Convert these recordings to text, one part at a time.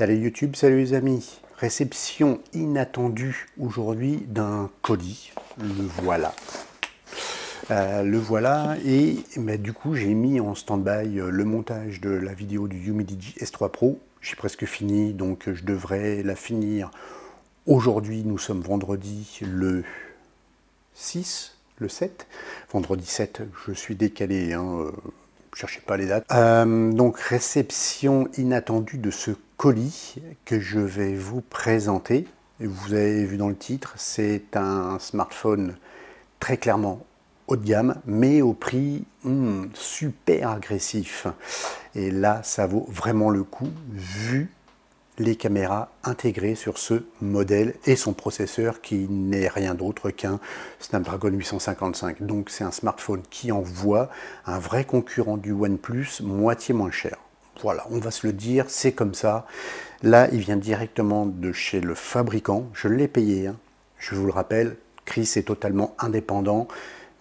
Salut YouTube, salut les amis. Réception inattendue aujourd'hui d'un colis. Le voilà. Euh, le voilà et bah, du coup j'ai mis en stand-by euh, le montage de la vidéo du Humidigi S3 Pro. J'ai presque fini donc euh, je devrais la finir aujourd'hui. Nous sommes vendredi le 6, le 7. Vendredi 7, je suis décalé. Hein, cherchez pas les dates. donc réception inattendue de ce colis que je vais vous présenter. Vous avez vu dans le titre, c'est un smartphone très clairement haut de gamme, mais au prix hmm, super agressif. Et là, ça vaut vraiment le coup vu les caméras intégrées sur ce modèle et son processeur qui n'est rien d'autre qu'un Snapdragon 855. Donc c'est un smartphone qui envoie un vrai concurrent du OnePlus moitié moins cher. Voilà, on va se le dire, c'est comme ça. Là, il vient directement de chez le fabricant. Je l'ai payé, hein. je vous le rappelle. Chris est totalement indépendant.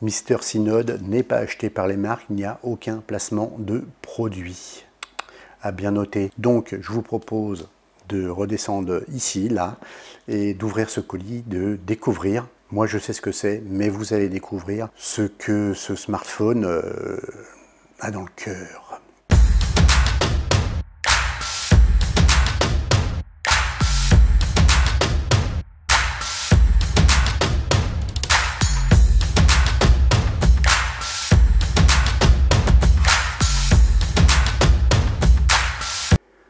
Mister Synode n'est pas acheté par les marques, il n'y a aucun placement de produit à bien noter. Donc, je vous propose de redescendre ici, là, et d'ouvrir ce colis, de découvrir. Moi, je sais ce que c'est, mais vous allez découvrir ce que ce smartphone euh, a dans le cœur.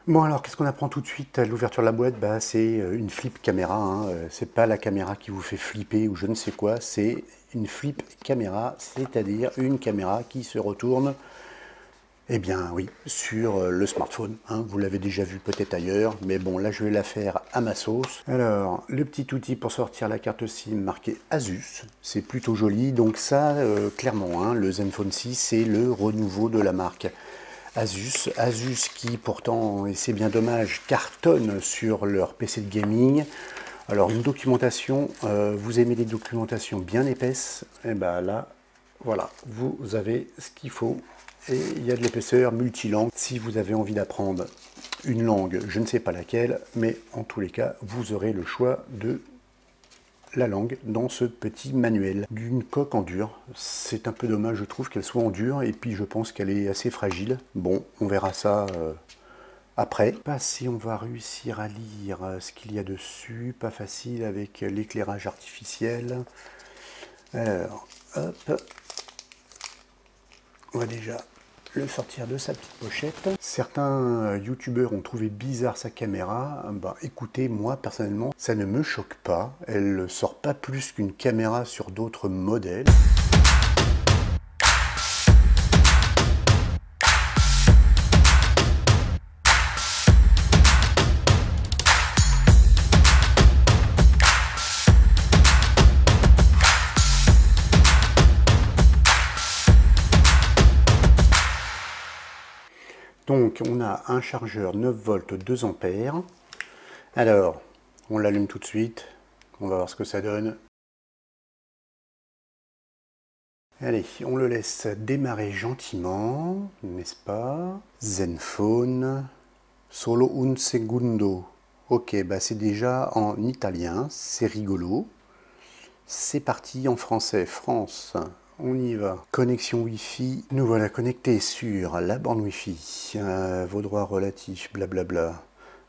Bon alors, qu'est-ce qu'on apprend tout de suite à l'ouverture de la boîte bah, C'est euh, une flip caméra, ce hein. euh, c'est pas la caméra qui vous fait flipper ou je ne sais quoi, c'est une flip caméra, c'est-à-dire une caméra qui se retourne, eh bien oui, sur euh, le smartphone. Hein. Vous l'avez déjà vu peut-être ailleurs, mais bon, là je vais la faire à ma sauce. Alors, le petit outil pour sortir la carte SIM marquée Asus, c'est plutôt joli, donc ça, clairement, hein, le Zenfone 6, c'est le renouveau de la marque. Asus. Asus qui pourtant, et c'est bien dommage, cartonne sur leur PC de gaming. Alors une documentation, euh, vous aimez des documentations bien épaisses, et eh bien là, voilà, vous avez ce qu'il faut. Et il y a de l'épaisseur multilangue. Si vous avez envie d'apprendre une langue, je ne sais pas laquelle, mais en tous les cas, vous aurez le choix de la langue dans ce petit manuel d'une coque en dur. C'est un peu dommage, je trouve, qu'elle soit en dur et puis je pense qu'elle est assez fragile. Bon, on verra ça euh, après. Pas si on va réussir à lire euh, ce qu'il y a dessus, pas facile avec l'éclairage artificiel. Alors, hop, on va déjà le sortir de sa petite pochette. Certains euh, youtubeurs ont trouvé bizarre sa caméra. Ah bah écoutez, moi personnellement, ça ne me choque pas. Elle sort pas plus qu'une caméra sur d'autres modèles. Donc on a un chargeur 9 volts 2 ampères. Alors, on l'allume tout de suite. On va voir ce que ça donne. Allez, on le laisse démarrer gentiment, n'est-ce pas Zenfone solo un segundo. Ok, bah c'est déjà en italien, c'est rigolo. C'est parti en français, France, on y va. Connexion Wi-Fi, nous voilà connectés sur la bande Wi-Fi. Euh, vos droits relatifs, blablabla.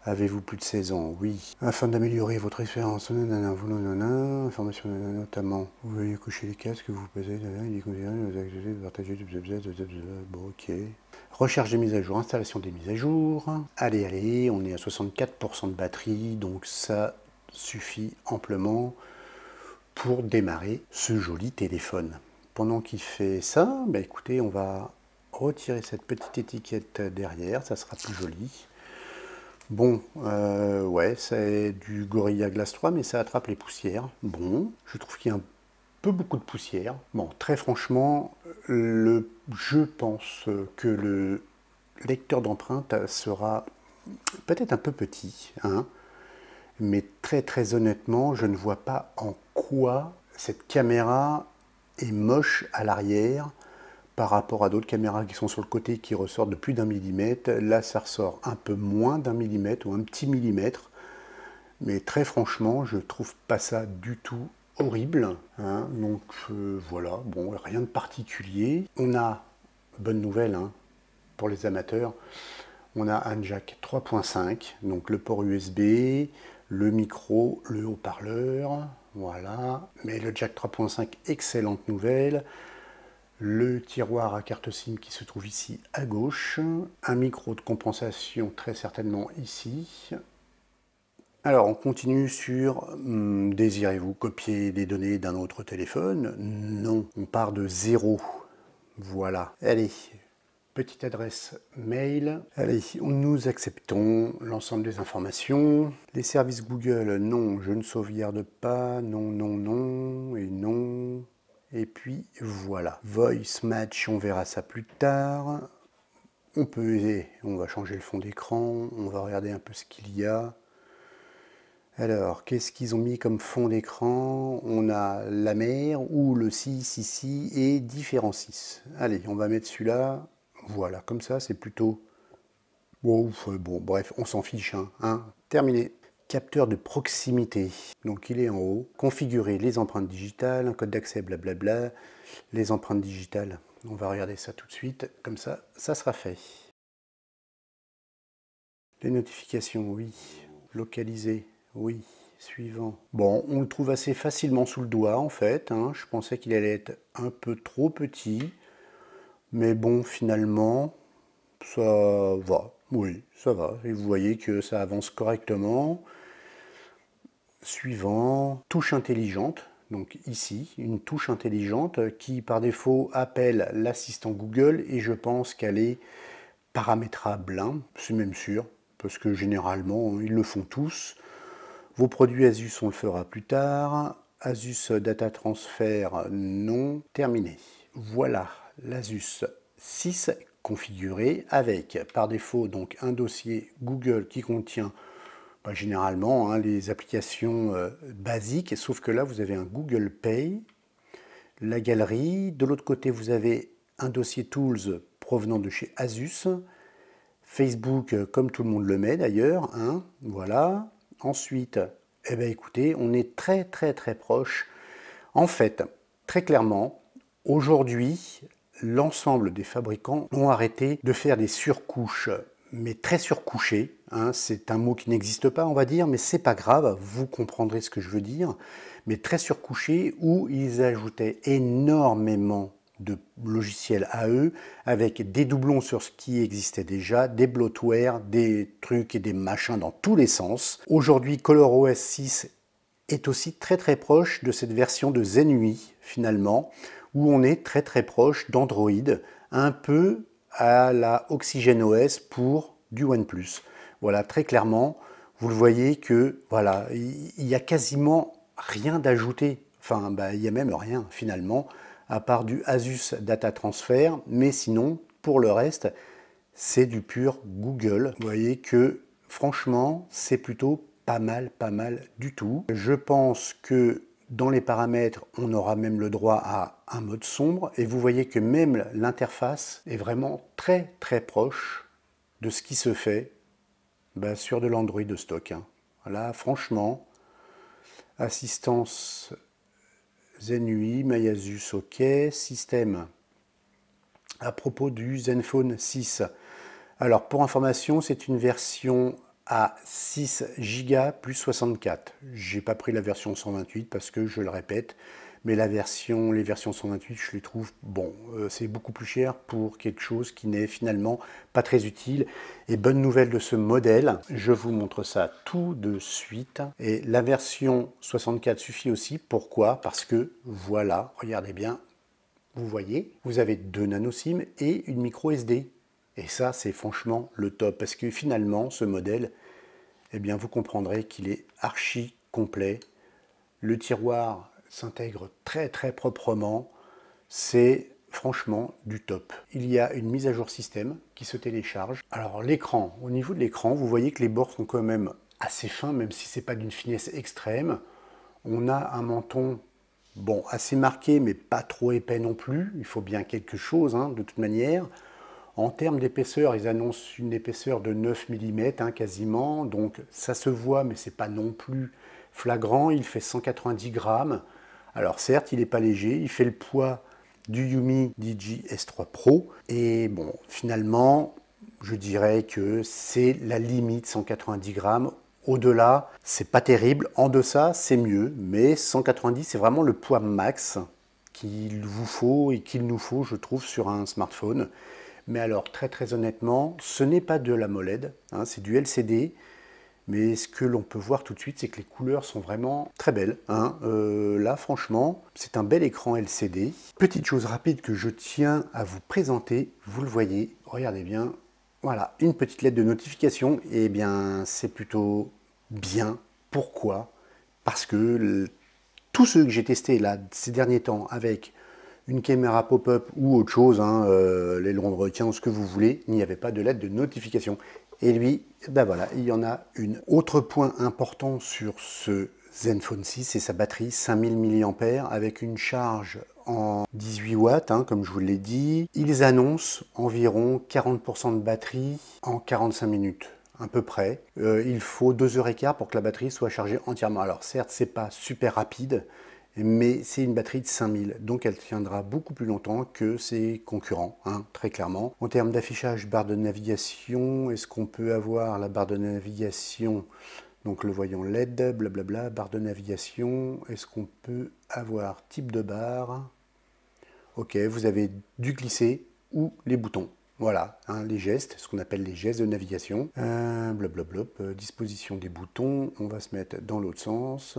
Avez-vous plus de 16 ans Oui. Afin d'améliorer votre expérience, information notamment. Vous veuillez coucher les casques, vous pesez, vous accepter ok. Recherche des mises à jour, installation des mises à jour. Allez, allez, on est à 64% de batterie, donc ça suffit amplement pour démarrer ce joli téléphone. Pendant qu'il fait ça, bah, écoutez, on va retirer cette petite étiquette derrière, ça sera plus joli. Bon, euh, ouais, c'est du Gorilla Glass 3, mais ça attrape les poussières. Bon, je trouve qu'il y a un peu beaucoup de poussière. Bon, très franchement, le, je pense que le lecteur d'empreintes sera peut-être un peu petit, hein, mais très très honnêtement, je ne vois pas en quoi cette caméra moche à l'arrière par rapport à d'autres caméras qui sont sur le côté qui ressortent de plus d'un millimètre. Là, ça ressort un peu moins d'un millimètre ou un petit millimètre. Mais très franchement, je trouve pas ça du tout horrible. Hein. Donc euh, voilà, bon, rien de particulier. On a, bonne nouvelle hein, pour les amateurs, on a un jack 3.5, donc le port USB, le micro, le haut-parleur, voilà. Mais le jack 3.5, excellente nouvelle. Le tiroir à carte SIM qui se trouve ici à gauche. Un micro de compensation très certainement ici. Alors, on continue sur hmm, désirez-vous copier des données d'un autre téléphone Non, on part de zéro. Voilà. Allez, petite adresse mail. Allez, nous acceptons l'ensemble des informations. Les services Google, non, je ne sauvegarde pas, non, non, non, et non. Et puis voilà. Voice match, on verra ça plus tard. On peut aider, on va changer le fond d'écran, on va regarder un peu ce qu'il y a. Alors, qu'est-ce qu'ils ont mis comme fond d'écran On a la mer ou le 6 ici et différents 6. Allez, on va mettre celui-là. Voilà, comme ça, c'est plutôt... Bon, bref, on s'en fiche. Hein, hein. Terminé. Capteur de proximité. Donc il est en haut. Configurer les empreintes digitales, un code d'accès, blablabla. Les empreintes digitales. On va regarder ça tout de suite. Comme ça, ça sera fait. Les notifications, oui. Localiser, oui. Suivant. Bon, on le trouve assez facilement sous le doigt en fait. Hein. Je pensais qu'il allait être un peu trop petit. Mais bon, finalement, ça va. Oui, ça va. Et vous voyez que ça avance correctement. Suivant, touche intelligente. Donc ici, une touche intelligente qui par défaut appelle l'assistant Google et je pense qu'elle est paramétrable, hein, c'est même sûr, parce que généralement ils le font tous. Vos produits Asus, on le fera plus tard. Asus Data Transfer, non. Terminé. Voilà, l'Asus 6 configuré avec par défaut donc un dossier Google qui contient bah, généralement hein, les applications euh, basiques, sauf que là vous avez un Google Pay, la galerie, de l'autre côté vous avez un dossier Tools provenant de chez Asus, Facebook euh, comme tout le monde le met d'ailleurs, hein, voilà. Ensuite, eh bien écoutez, on est très très très proche. En fait, très clairement, aujourd'hui, l'ensemble des fabricants ont arrêté de faire des surcouches, mais très surcouchées. Hein. c'est un mot qui n'existe pas, on va dire, mais c'est pas grave, vous comprendrez ce que je veux dire. Mais très surcouchées où ils ajoutaient énormément de logiciels à eux, avec des doublons sur ce qui existait déjà, des bloatware, des trucs et des machins dans tous les sens. Aujourd'hui, ColorOS 6 est aussi très très proche de cette version de Zenui, finalement, où on est très très proche d'Android, un peu à la OS pour du OnePlus. Voilà, très clairement, vous le voyez que voilà, il n'y a quasiment rien d'ajouté. Enfin, bah, il n'y a même rien finalement, à part du Asus Data Transfer, mais sinon, pour le reste, c'est du pur Google. Vous voyez que franchement, c'est plutôt pas mal, pas mal du tout. Je pense que dans les paramètres, on aura même le droit à un mode sombre et vous voyez que même l'interface est vraiment très très proche de ce qui se fait bah, sur de l'Android de stock. Hein. Voilà, Là, franchement, assistance ZenUI, Mayasus, OK, système. À propos du Zenfone 6, alors pour information, c'est une version à 6 Go plus 64. J'ai pas pris la version 128 parce que je le répète, mais la version, les versions 128, je les trouve bon. Euh, c'est beaucoup plus cher pour quelque chose qui n'est finalement pas très utile. Et bonne nouvelle de ce modèle, je vous montre ça tout de suite. Et la version 64 suffit aussi. Pourquoi Parce que voilà, regardez bien, vous voyez, vous avez deux nano SIM et une micro SD. Et ça, c'est franchement le top, parce que finalement, ce modèle, eh bien, vous comprendrez qu'il est archi complet. Le tiroir s'intègre très très proprement. C'est franchement du top. Il y a une mise à jour système qui se télécharge. Alors l'écran, au niveau de l'écran, vous voyez que les bords sont quand même assez fins, même si ce n'est pas d'une finesse extrême. On a un menton, bon, assez marqué, mais pas trop épais non plus. Il faut bien quelque chose, hein, de toute manière. En termes d'épaisseur, ils annoncent une épaisseur de 9 mm hein, quasiment, donc ça se voit, mais ce n'est pas non plus flagrant. Il fait 190 grammes. Alors certes, il n'est pas léger, il fait le poids du Yumi DJ S3 Pro. Et bon, finalement, je dirais que c'est la limite 190 grammes. Au-delà, c'est pas terrible. En deçà, c'est mieux. Mais 190, c'est vraiment le poids max qu'il vous faut et qu'il nous faut, je trouve, sur un smartphone. Mais alors, très très honnêtement, ce n'est pas de la MOLED, hein, c'est du LCD. Mais ce que l'on peut voir tout de suite, c'est que les couleurs sont vraiment très belles. Hein. Euh, là, franchement, c'est un bel écran LCD. Petite chose rapide que je tiens à vous présenter, vous le voyez, regardez bien, voilà, une petite lettre de notification. Et eh bien, c'est plutôt bien. Pourquoi Parce que tous ceux que j'ai testés là ces derniers temps avec une caméra pop-up ou autre chose, hein, euh, les longs retiens, ce que vous voulez, il n'y avait pas de lettre de notification. Et lui, ben voilà, il y en a une. Autre point important sur ce Zenfone 6, c'est sa batterie 5000 mAh avec une charge en 18 watts, hein, comme je vous l'ai dit. Ils annoncent environ 40% de batterie en 45 minutes à peu près. Euh, il faut 2 h 15 pour que la batterie soit chargée entièrement. Alors certes, c'est pas super rapide, mais c'est une batterie de 5000, donc elle tiendra beaucoup plus longtemps que ses concurrents, hein, très clairement. En termes d'affichage, barre de navigation, est-ce qu'on peut avoir la barre de navigation donc le voyant LED, blablabla, barre de navigation, est-ce qu'on peut avoir type de barre Ok, vous avez du glisser ou les boutons. Voilà, hein, les gestes, ce qu'on appelle les gestes de navigation. Euh, blablabla, euh, disposition des boutons, on va se mettre dans l'autre sens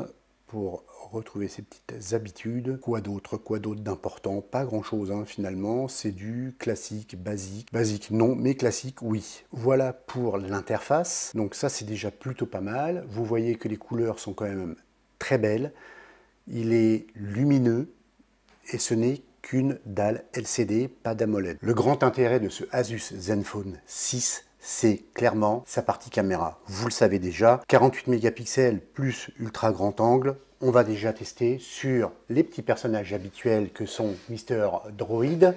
pour retrouver ses petites habitudes. Quoi d'autre Quoi d'autre d'important Pas grand-chose hein, finalement. C'est du classique, basique. Basique non, mais classique oui. Voilà pour l'interface. Donc ça c'est déjà plutôt pas mal. Vous voyez que les couleurs sont quand même très belles. Il est lumineux et ce n'est qu'une dalle LCD, pas d'AMOLED. Le grand intérêt de ce Asus ZenFone 6, c'est clairement sa partie caméra. Vous le savez déjà, 48 mégapixels plus ultra grand angle, on va déjà tester sur les petits personnages habituels que sont Mister Droid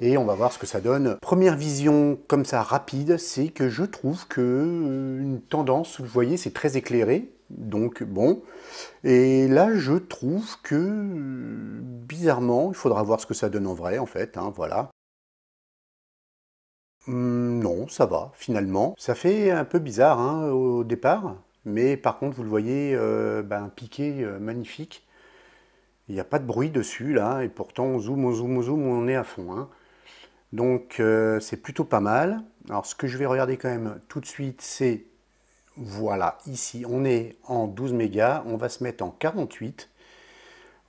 et on va voir ce que ça donne. Première vision comme ça rapide, c'est que je trouve que euh, une tendance, vous le voyez, c'est très éclairé, donc bon. Et là, je trouve que euh, bizarrement, il faudra voir ce que ça donne en vrai, en fait. Hein, voilà. Hmm, non, ça va, finalement. Ça fait un peu bizarre hein, au départ, mais par contre, vous le voyez, un euh, ben, piqué euh, magnifique. Il n'y a pas de bruit dessus, là, et pourtant, on zoom, on zoom, on zoom, on est à fond. Hein. Donc, euh, c'est plutôt pas mal. Alors, ce que je vais regarder quand même tout de suite, c'est, voilà, ici, on est en 12 mégas, on va se mettre en 48.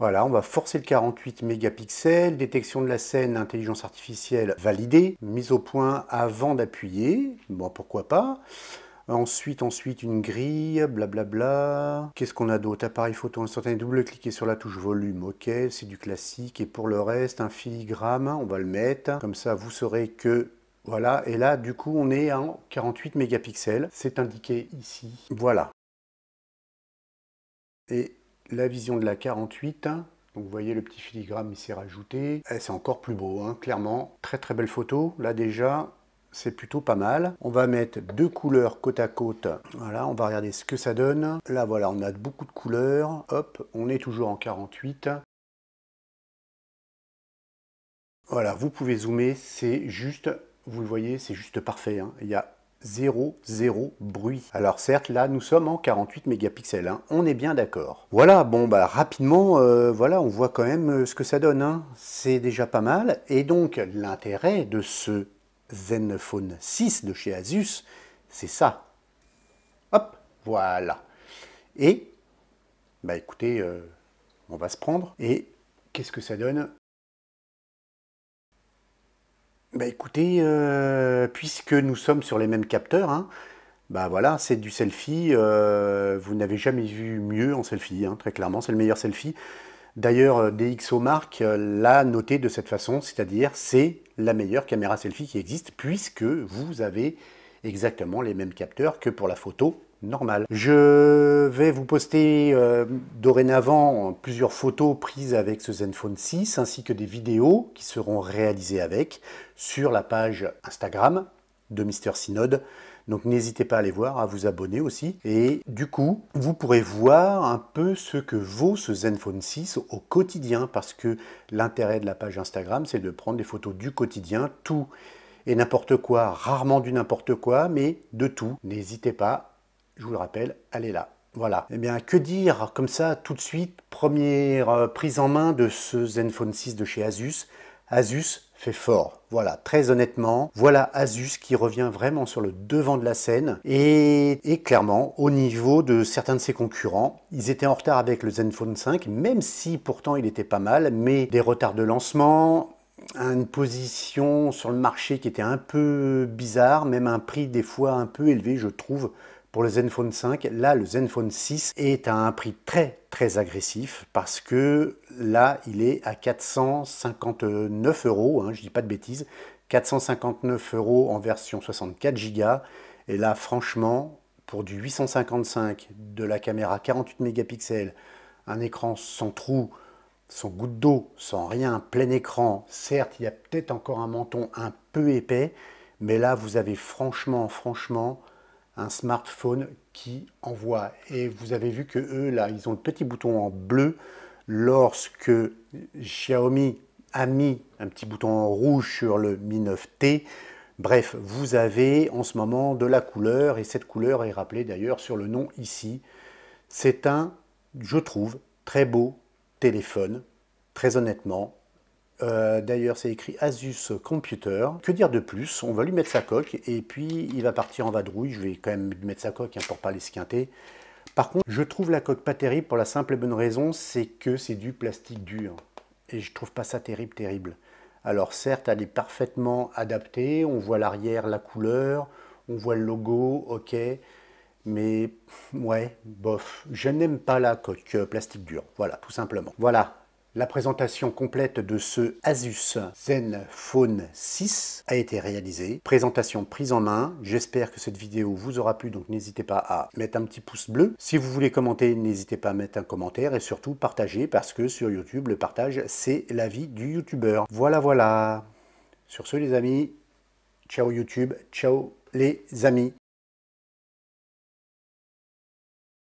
Voilà, on va forcer le 48 mégapixels, détection de la scène, intelligence artificielle validée, mise au point avant d'appuyer, bon pourquoi pas. Ensuite, ensuite, une grille, blablabla. Qu'est-ce qu'on a d'autre Appareil photo instantané, double-cliquer sur la touche volume, ok, c'est du classique. Et pour le reste, un filigrame, on va le mettre. Comme ça, vous saurez que... Voilà, et là, du coup, on est en 48 mégapixels. C'est indiqué ici. Voilà. Et la vision de la 48, donc vous voyez le petit filigrane il s'est rajouté. Eh, c'est encore plus beau, hein, clairement. Très très belle photo. Là déjà, c'est plutôt pas mal. On va mettre deux couleurs côte à côte. Voilà, on va regarder ce que ça donne. Là, voilà, on a beaucoup de couleurs. Hop, on est toujours en 48. Voilà, vous pouvez zoomer, c'est juste, vous le voyez, c'est juste parfait. Hein. Il y a 0,0 bruit. Alors certes, là, nous sommes en 48 mégapixels, hein. on est bien d'accord. Voilà, bon, bah rapidement, euh, voilà, on voit quand même euh, ce que ça donne. Hein. C'est déjà pas mal. Et donc, l'intérêt de ce Zenfone 6 de chez Asus, c'est ça. Hop, voilà. Et, bah écoutez, euh, on va se prendre. Et qu'est-ce que ça donne bah écoutez, euh, puisque nous sommes sur les mêmes capteurs, hein, bah voilà, c'est du selfie. Euh, vous n'avez jamais vu mieux en selfie, hein, très clairement, c'est le meilleur selfie. D'ailleurs, euh, DxO l'a noté de cette façon, c'est-à-dire c'est la meilleure caméra selfie qui existe, puisque vous avez exactement les mêmes capteurs que pour la photo normal. Je vais vous poster euh, dorénavant plusieurs photos prises avec ce Zenfone 6 ainsi que des vidéos qui seront réalisées avec sur la page Instagram de Mister Synode. Donc n'hésitez pas à aller voir, à vous abonner aussi. Et du coup, vous pourrez voir un peu ce que vaut ce Zenfone 6 au quotidien parce que l'intérêt de la page Instagram, c'est de prendre des photos du quotidien, tout et n'importe quoi, rarement du n'importe quoi, mais de tout. N'hésitez pas je vous le rappelle, elle est là. Voilà. Eh bien, que dire comme ça tout de suite Première euh, prise en main de ce Zenfone 6 de chez Asus. Asus fait fort. Voilà, très honnêtement, voilà Asus qui revient vraiment sur le devant de la scène et, et, clairement au niveau de certains de ses concurrents. Ils étaient en retard avec le Zenfone 5, même si pourtant il était pas mal, mais des retards de lancement, une position sur le marché qui était un peu bizarre, même un prix des fois un peu élevé, je trouve, pour le Zenfone 5. Là, le Zenfone 6 est à un prix très très agressif parce que là, il est à 459 euros, Je hein, je dis pas de bêtises, 459 euros en version 64 Go. Et là, franchement, pour du 855, de la caméra 48 mégapixels, un écran sans trou, sans goutte d'eau, sans rien, plein écran. Certes, il y a peut-être encore un menton un peu épais, mais là, vous avez franchement, franchement, un smartphone qui envoie. Et vous avez vu que eux, là, ils ont le petit bouton en bleu. Lorsque Xiaomi a mis un petit bouton en rouge sur le Mi 9T, bref, vous avez en ce moment de la couleur, et cette couleur est rappelée d'ailleurs sur le nom ici. C'est un, je trouve, très beau téléphone, très honnêtement, euh, d'ailleurs, c'est écrit Asus Computer. Que dire de plus On va lui mettre sa coque et puis il va partir en vadrouille. Je vais quand même lui mettre sa coque pour hein, pour pas l'esquinter. Par contre, je trouve la coque pas terrible pour la simple et bonne raison, c'est que c'est du plastique dur. Et je trouve pas ça terrible, terrible. Alors certes, elle est parfaitement adaptée. On voit l'arrière, la couleur, on voit le logo, ok. Mais ouais, bof, je n'aime pas la coque euh, plastique dur, Voilà, tout simplement. Voilà, la présentation complète de ce Asus Zenfone 6 a été réalisée. Présentation prise en main. J'espère que cette vidéo vous aura plu, donc n'hésitez pas à mettre un petit pouce bleu. Si vous voulez commenter, n'hésitez pas à mettre un commentaire et surtout partager parce que sur YouTube, le partage, c'est la vie du YouTubeur. Voilà, voilà. Sur ce, les amis, ciao YouTube, ciao les amis.